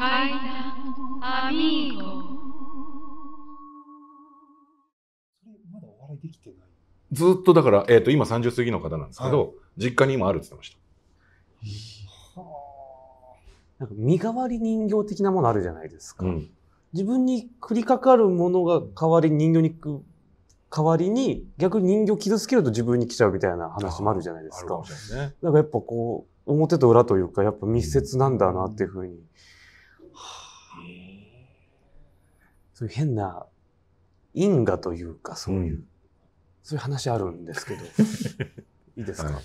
階段アミーゴまだお笑いできてないずっとだから、えー、と今30過ぎの方なんですけど、はい、実家に今あるって言ってました。なんか身代わり人形的なものあるじゃないですか。うん、自分に降りかかるものが代わり人形に代わりに逆に人形傷つけると自分に来ちゃうみたいな話もあるじゃないですか。ああすね、なんかやっぱこう表と裏というかやっぱ密接なんだなっていうふうに。うんそういう変な因果というかそういう、うん、そういう話あるんですけど いいですか、はい、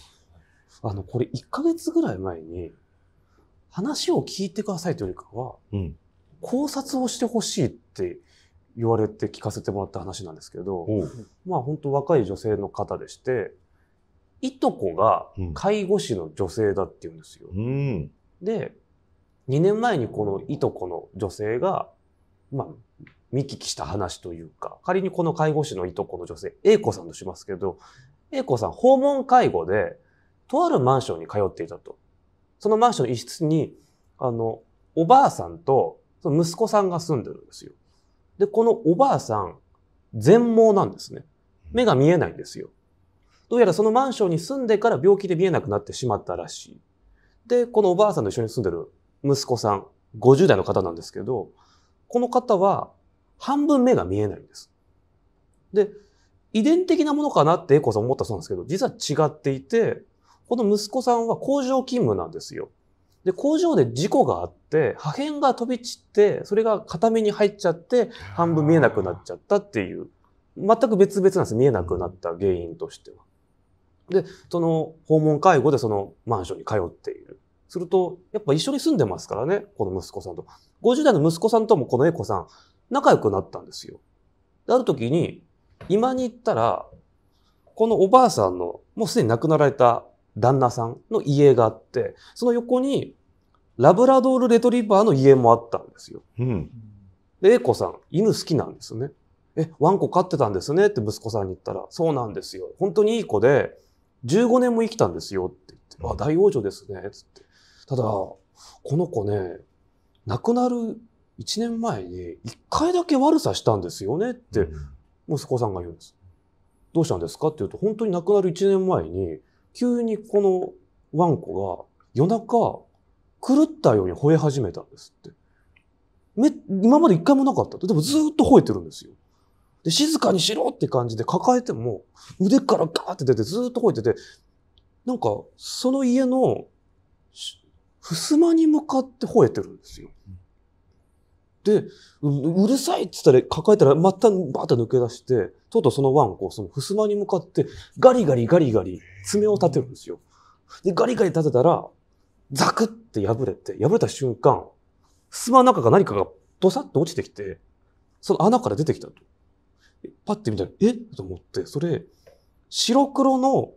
あのこれ1か月ぐらい前に話を聞いてくださいというよりかは、うん、考察をしてほしいって言われて聞かせてもらった話なんですけど、まあ本当若い女性の方でして、いとこが介護士の女性だって言うんですよ。うん、で、2年前にこのいとこの女性が、まあ、見聞きした話というか、仮にこの介護士のいとこの女性、A 子さんとしますけど、A 子さん訪問介護で、とあるマンションに通っていたと。そのマンションの一室に、あの、おばあさんと、その息子さんが住んでるんですよ。で、このおばあさん、全盲なんですね。目が見えないんですよ。どうやらそのマンションに住んでから病気で見えなくなってしまったらしい。で、このおばあさんと一緒に住んでる息子さん、50代の方なんですけど、この方は半分目が見えないんです。で、遺伝的なものかなってエコさん思ったそうなんですけど、実は違っていて、この息子さんは工場勤務なんですよ。で、工場で事故があって、破片が飛び散って、それが片目に入っちゃって、半分見えなくなっちゃったっていう、全く別々なんです。見えなくなった原因としては。で、その訪問介護でそのマンションに通っている。すると、やっぱ一緒に住んでますからね、この息子さんと。50代の息子さんともこのエコさん、仲良くなったんですよ。で、ある時に、今に行ったら、このおばあさんの、もうすでに亡くなられた旦那さんの家があって、その横に、ラブラドールレトリバーの家もあったんですよ。うん。で、A 子さん、犬好きなんですね。え、ワンコ飼ってたんですねって息子さんに言ったら、そうなんですよ。本当にいい子で、15年も生きたんですよって言って、あ、大王女ですね、つって。ただ、この子ね、亡くなる1年前に1回だけ悪さしたんですよねって息子さんが言うんです。どうしたんですかって言うと本当に亡くなる1年前に急にこのワンコが夜中狂ったように吠え始めたんですって。め今まで一回もなかったでもずっと吠えてるんですよ。で、静かにしろって感じで抱えても、腕からガーって出てずっと吠えてて、なんか、その家の、襖に向かって吠えてるんですよ。で、うるさいっつったら抱えたらまたバーッと抜け出して、とうとうそのワンをこう、その襖に向かってガリガリガリガリ爪を立てるんですよ。で、ガリガリ立てたら、ザクって破れて、破れた瞬間、襖の中が何かがドサッと落ちてきて、その穴から出てきたと。パッて見たら、えと思って、それ、白黒の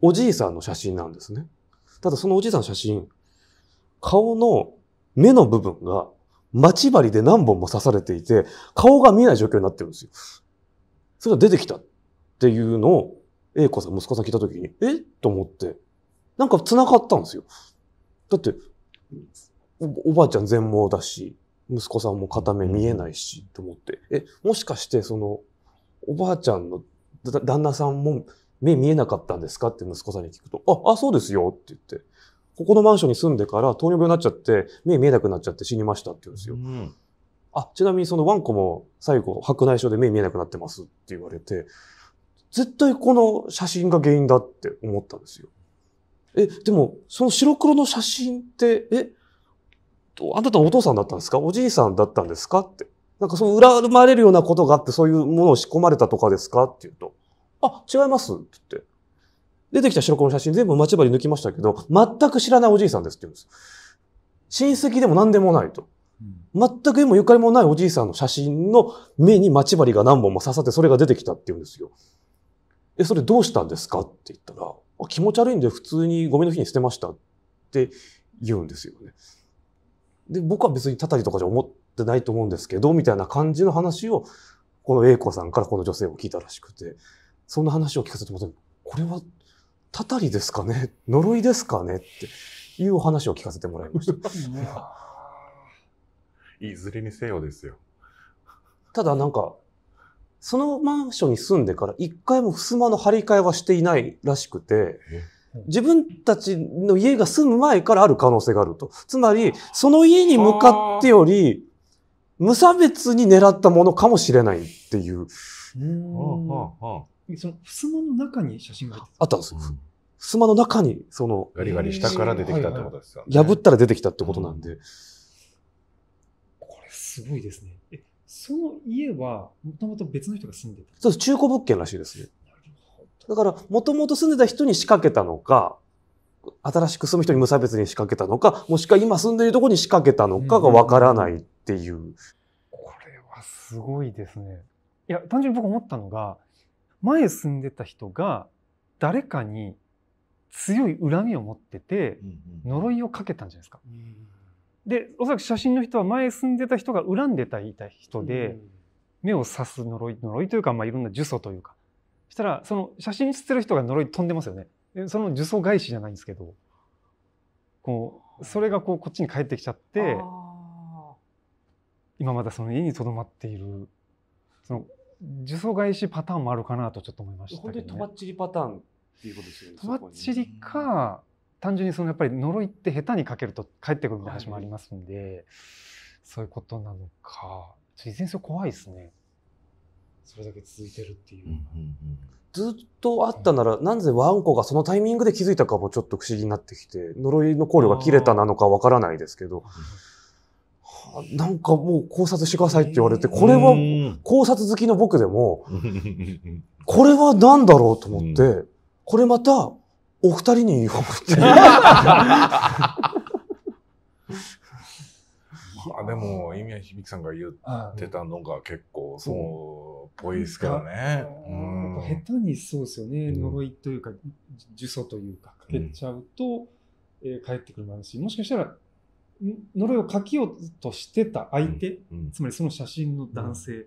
おじいさんの写真なんですね。ただそのおじいさんの写真、顔の目の部分が待ち針で何本も刺されていて、顔が見えない状況になってるんですよ。それが出てきたっていうのを、A 子さん、息子さん聞いた時に、えと思って、なんか繋がったんですよ。だって、おばあちゃん全盲だし、息子さんも片目見えないし、と思って、え、もしかしてその、おばあちゃんの旦那さんも目見えなかったんですかって息子さんに聞くと、あ、あ、そうですよって言って、ここのマンションに住んでから糖尿病になっちゃって、目見えなくなっちゃって死にましたって言うんですよ。うん、あ、ちなみにそのワンコも最後、白内障で目見えなくなってますって言われて、絶対この写真が原因だって思ったんですよ。え、でも、その白黒の写真って、え、あなたのお父さんだったんですかおじいさんだったんですかって。なんかその恨まれるようなことがあって、そういうものを仕込まれたとかですかって言うと、あ、違いますって言って。出てきた白子の写真全部待ち針抜きましたけど、全く知らないおじいさんですって言うんです。親戚でも何でもないと。全くもゆかりもないおじいさんの写真の目に待ち針が何本も刺さってそれが出てきたって言うんですよ。え、それどうしたんですかって言ったら、気持ち悪いんで普通にゴミの日に捨てましたって言うんですよね。で、僕は別にたたりとかじゃ思ってないと思うんですけど、みたいな感じの話を、この A 子さんからこの女性を聞いたらしくて、そんな話を聞かせてもらって、これはたたりですかね呪いですかねっていうお話を聞かせてもらいました。いずれにせよですよ。ただなんか、そのマンションに住んでから一回も襖の張り替えはしていないらしくて、自分たちの家が住む前からある可能性があると。つまり、その家に向かってより、無差別に狙ったものかもしれないっていう。うその襖の中に写真があったあったんですよ。うん襖の中に、その、ガリガリ下から出てきたってことですか、ね。破ったら出てきたってことなんで。うん、これすごいですね。え、その家は、もともと別の人が住んでたそうです。中古物件らしいですね。だから、もともと住んでた人に仕掛けたのか、新しく住む人に無差別に仕掛けたのか、もしくは今住んでいるところに仕掛けたのかがわからないっていう。これはすごいですね。いや、単純に僕思ったのが、前住んでた人が誰かに強い恨みを持ってて呪いをかけたんじゃないですか。でおそらく写真の人は前住んでた人が恨んでたいた人で目を刺す呪い呪いというか、まあ、いろんな呪詛というかそしたらその写真写ってる人が呪い飛んでますよね。その呪詛返しじゃないんですけどこうそれがこうこっちに帰ってきちゃって今まだその家にとどまっているその呪詛返しパターンもあるかなとちょっと思いましたけど、ね、本当にとばっちりパターンっていうことですよねとばっちりか単純にそのやっぱり呪いって下手にかけると返ってくるみたいな話もありますんで、はい、そういうことなのかいずれにせよ怖いですねそれだけ続いてるっていう,、うんうんうんずっとあったなら、なぜワンコがそのタイミングで気づいたかもちょっと不思議になってきて、呪いの考慮が切れたなのかわからないですけど、なんかもう考察してくださいって言われて、これは考察好きの僕でも、これは何だろうと思って、これまたお二人に言おうって。あでも、意味は響さんが言ってたのが結構そうっぽいですからね。下手にそうですよね、呪いというか、呪詛というか、かけちゃうと、えー、帰ってくるもし、もしかしたら呪いをかけようとしてた相手、うん、つまりその写真の男性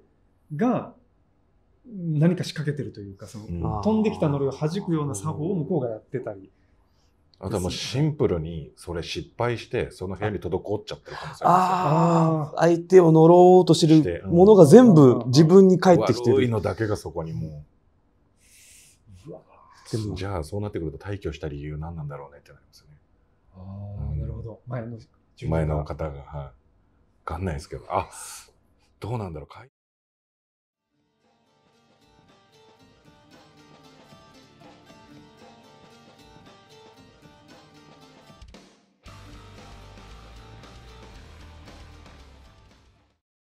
が何か仕掛けてるというかその、飛んできた呪いを弾くような作法を向こうがやってたり。あとはもうシンプルにそれ失敗してその部屋に滞っちゃってる可能性ああ相手を呪おうとしてるものが全部自分に返ってきてる悪いのだけがそこにもうでもじゃあそうなってくると退去した理由何なんだろうねってなりますよねああ、なるほど前の前の方が、はい、わかんないですけど、あ、どうなんだろう。